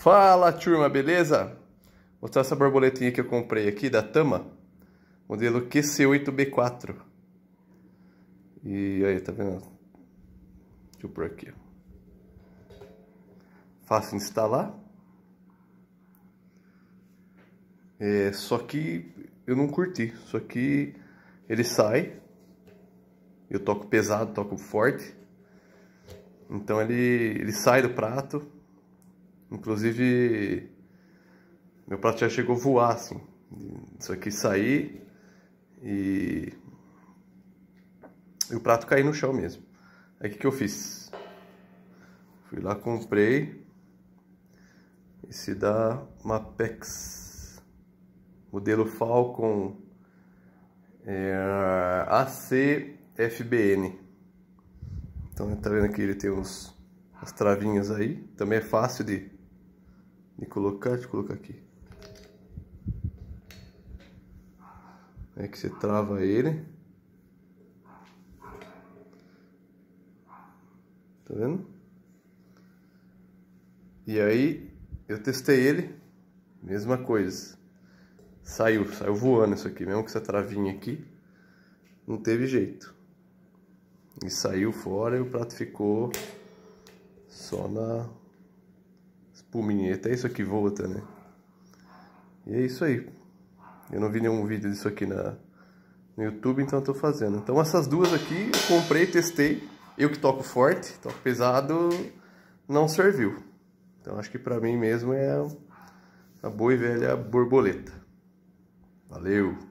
Fala turma, beleza? Vou mostrar essa borboletinha que eu comprei aqui da Tama Modelo QC8B4 E aí, tá vendo? Deixa eu pôr aqui Fácil de instalar é, Só que eu não curti Só que ele sai Eu toco pesado, toco forte Então ele, ele sai do prato Inclusive, meu prato já chegou a voar, assim. Isso aqui sair e... e o prato cair no chão mesmo. Aí o que, que eu fiz? Fui lá, comprei esse da Mapex, modelo Falcon é, ACFBN. Então, tá vendo que ele tem os umas travinhas aí, também é fácil de e colocar, deixa eu colocar aqui. É que você trava ele. Tá vendo? E aí eu testei ele, mesma coisa. Saiu, saiu voando isso aqui, mesmo com essa travinha aqui. Não teve jeito. E saiu fora e o prato ficou só na por menino. É até isso aqui volta, né? E é isso aí. Eu não vi nenhum vídeo disso aqui na, no YouTube, então eu tô fazendo. Então essas duas aqui eu comprei, testei. Eu que toco forte, toco pesado, não serviu. Então acho que pra mim mesmo é a boa e velha borboleta. Valeu!